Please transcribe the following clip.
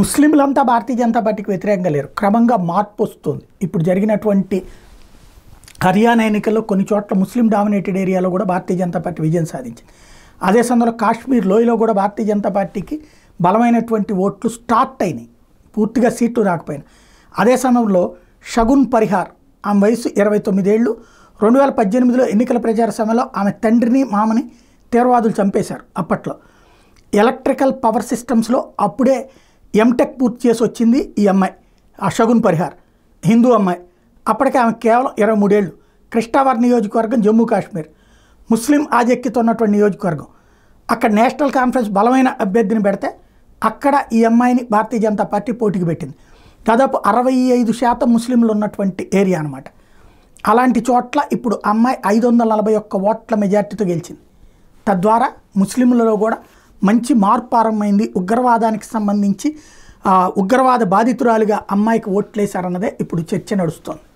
ముస్లింలంతా భారతీయ జనతా పార్టీకి వ్యతిరేకంగా లేరు క్రమంగా మార్పు వస్తుంది ఇప్పుడు జరిగినటువంటి హర్యానా ఎన్నికల్లో కొన్ని చోట్ల ముస్లిం డామినేటెడ్ ఏరియాలో కూడా భారతీయ జనతా పార్టీ విజయం సాధించింది అదే సందర్భంలో కాశ్మీర్ లోయలో కూడా భారతీయ జనతా పార్టీకి బలమైనటువంటి ఓట్లు స్టార్ట్ అయినాయి పూర్తిగా సీట్లు రాకపోయినా అదే సమయంలో షగున్ పరిహార్ ఆమె వయసు ఇరవై తొమ్మిదేళ్ళు రెండు వేల పద్దెనిమిదిలో ఎన్నికల ప్రచార సమయంలో ఆమె తండ్రిని మామని తీవ్రవాదులు చంపేశారు అప్పట్లో ఎలక్ట్రికల్ పవర్ సిస్టమ్స్లో అప్పుడే ఎంటెక్ పూర్తి చేసి వచ్చింది ఈ అమ్మాయి అశగున్ పరిహార్ హిందూ అమ్మాయి అప్పటికే ఆమె కేవలం ఇరవై మూడేళ్ళు కృష్ణావారి నియోజకవర్గం జమ్మూ కాశ్మీర్ ముస్లిం ఉన్నటువంటి నియోజకవర్గం అక్కడ నేషనల్ కాన్ఫరెన్స్ బలమైన అభ్యర్థిని పెడితే అక్కడ ఈ అమ్మాయిని భారతీయ జనతా పార్టీ పోటీకి పెట్టింది దాదాపు అరవై ఐదు శాతం ముస్లింలు ఉన్నటువంటి ఏరియా అనమాట అలాంటి చోట్ల ఇప్పుడు అమ్మాయి ఐదు వందల నలభై ఒక్క ఓట్ల మెజార్టీతో గెలిచింది తద్వారా ముస్లింలలో కూడా మంచి మార్పు ప్రారంభమైంది ఉగ్రవాదానికి సంబంధించి ఉగ్రవాద బాధితురాలుగా అమ్మాయికి ఓట్లేశారన్నదే ఇప్పుడు చర్చ నడుస్తోంది